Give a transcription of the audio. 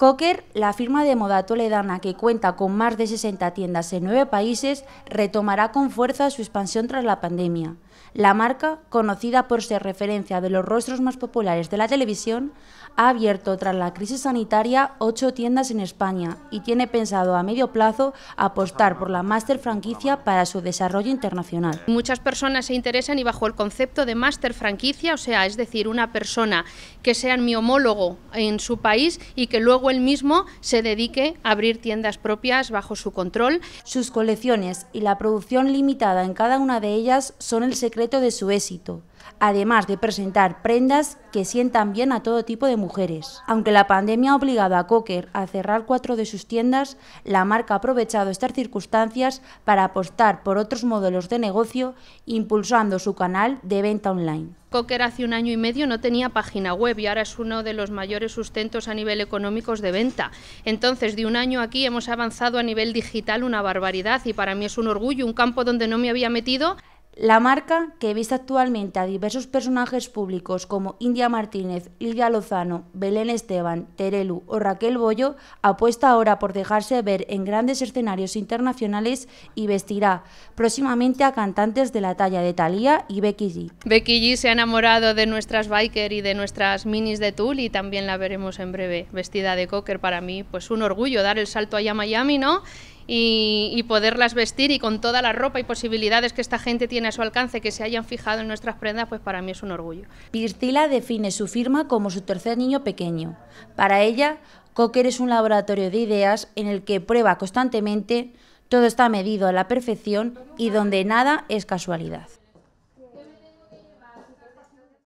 Cocker, la firma de moda toledana que cuenta con más de 60 tiendas en nueve países, retomará con fuerza su expansión tras la pandemia. La marca, conocida por ser referencia de los rostros más populares de la televisión, ha abierto tras la crisis sanitaria ocho tiendas en España y tiene pensado a medio plazo apostar por la máster franquicia para su desarrollo internacional. Muchas personas se interesan y bajo el concepto de máster franquicia, o sea, es decir, una persona que sea mi homólogo en su país y que luego él mismo se dedique a abrir tiendas propias bajo su control. Sus colecciones y la producción limitada en cada una de ellas son el secreto de su éxito además de presentar prendas que sientan bien a todo tipo de mujeres. Aunque la pandemia ha obligado a Cocker a cerrar cuatro de sus tiendas, la marca ha aprovechado estas circunstancias para apostar por otros modelos de negocio, impulsando su canal de venta online. Cocker hace un año y medio no tenía página web y ahora es uno de los mayores sustentos a nivel económico de venta. Entonces, de un año aquí hemos avanzado a nivel digital una barbaridad y para mí es un orgullo, un campo donde no me había metido la marca, que viste actualmente a diversos personajes públicos como India Martínez, Lidia Lozano, Belén Esteban, Terelu o Raquel Bollo, apuesta ahora por dejarse ver en grandes escenarios internacionales y vestirá próximamente a cantantes de la talla de Thalía y Becky G. Becky G se ha enamorado de nuestras biker y de nuestras minis de tul y también la veremos en breve vestida de cocker para mí. Pues un orgullo dar el salto allá a Miami, ¿no? y, poderlas vestir y con toda la ropa y posibilidades que esta gente tiene a su alcance, que se hayan fijado en nuestras prendas, pues para mí es un orgullo. Pirtila define su firma como su tercer niño pequeño. Para ella, Cocker es un laboratorio de ideas en el que prueba constantemente, todo está medido a la perfección y donde nada es casualidad.